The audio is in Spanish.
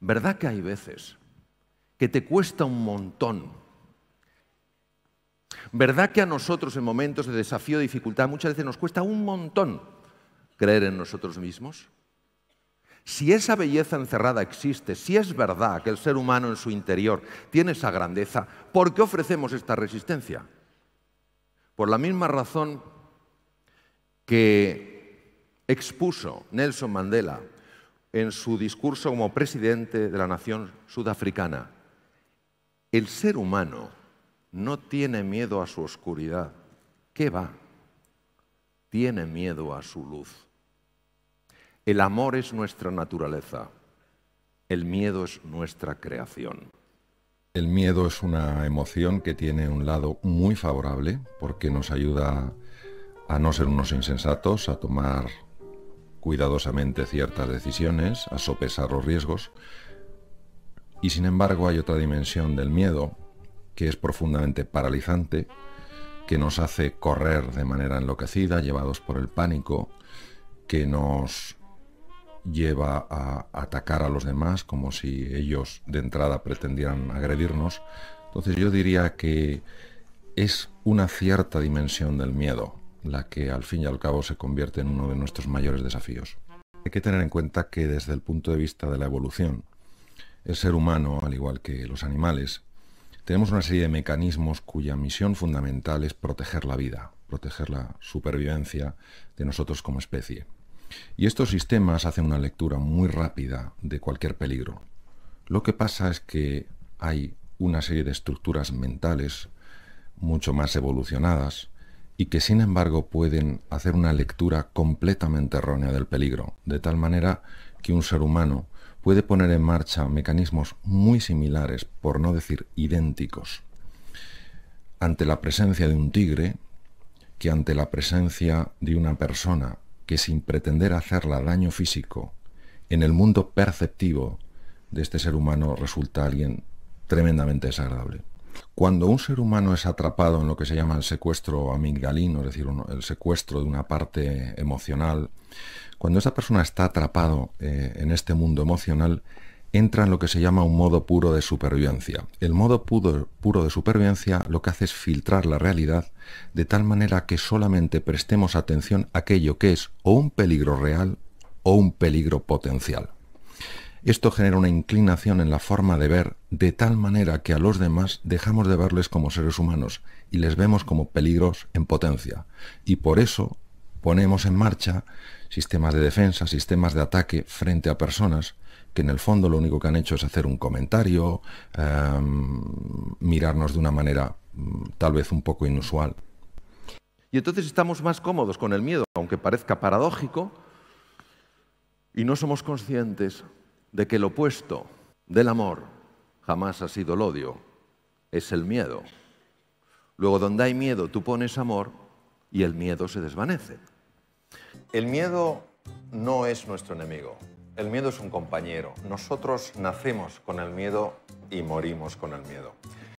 ¿Verdad que hay veces que te cuesta un montón? ¿Verdad que a nosotros en momentos de desafío, y dificultad, muchas veces nos cuesta un montón creer en nosotros mismos? Si esa belleza encerrada existe, si es verdad que el ser humano en su interior tiene esa grandeza, ¿por qué ofrecemos esta resistencia? Por la misma razón que expuso Nelson Mandela en su discurso como presidente de la nación sudafricana, el ser humano no tiene miedo a su oscuridad. ¿Qué va? Tiene miedo a su luz. El amor es nuestra naturaleza. El miedo es nuestra creación. El miedo es una emoción que tiene un lado muy favorable porque nos ayuda a no ser unos insensatos, a tomar cuidadosamente ciertas decisiones, a sopesar los riesgos. Y sin embargo hay otra dimensión del miedo que es profundamente paralizante, que nos hace correr de manera enloquecida, llevados por el pánico, que nos lleva a atacar a los demás como si ellos de entrada pretendieran agredirnos. Entonces yo diría que es una cierta dimensión del miedo, la que al fin y al cabo se convierte en uno de nuestros mayores desafíos. Hay que tener en cuenta que desde el punto de vista de la evolución, el ser humano, al igual que los animales, tenemos una serie de mecanismos cuya misión fundamental es proteger la vida, proteger la supervivencia de nosotros como especie. Y estos sistemas hacen una lectura muy rápida de cualquier peligro. Lo que pasa es que hay una serie de estructuras mentales mucho más evolucionadas y que sin embargo pueden hacer una lectura completamente errónea del peligro, de tal manera que un ser humano puede poner en marcha mecanismos muy similares, por no decir idénticos, ante la presencia de un tigre que ante la presencia de una persona que sin pretender hacerla daño físico, en el mundo perceptivo de este ser humano resulta alguien tremendamente desagradable. Cuando un ser humano es atrapado en lo que se llama el secuestro amigdalino, es decir, el secuestro de una parte emocional, cuando esa persona está atrapado eh, en este mundo emocional, entra en lo que se llama un modo puro de supervivencia. El modo puro, de supervivencia lo que hace es filtrar la realidad de tal manera que solamente prestemos atención a aquello que es o un peligro real o un peligro potencial. Esto genera una inclinación en la forma de ver de tal manera que a los demás dejamos de verles como seres humanos y les vemos como peligros en potencia. Y por eso ponemos en marcha sistemas de defensa, sistemas de ataque frente a personas que en el fondo lo único que han hecho es hacer un comentario, em, mirarnos de una manera mm, tal vez un poco inusual. Y entonces estamos más cómodos con el miedo, aunque parezca paradójico, y no somos conscientes de que el opuesto del amor jamás ha sido el odio, es el miedo. Luego, donde hay miedo, tú pones amor y el miedo se desvanece. El miedo no es nuestro enemigo. El miedo es un compañero. Nosotros nacemos con el miedo y morimos con el miedo.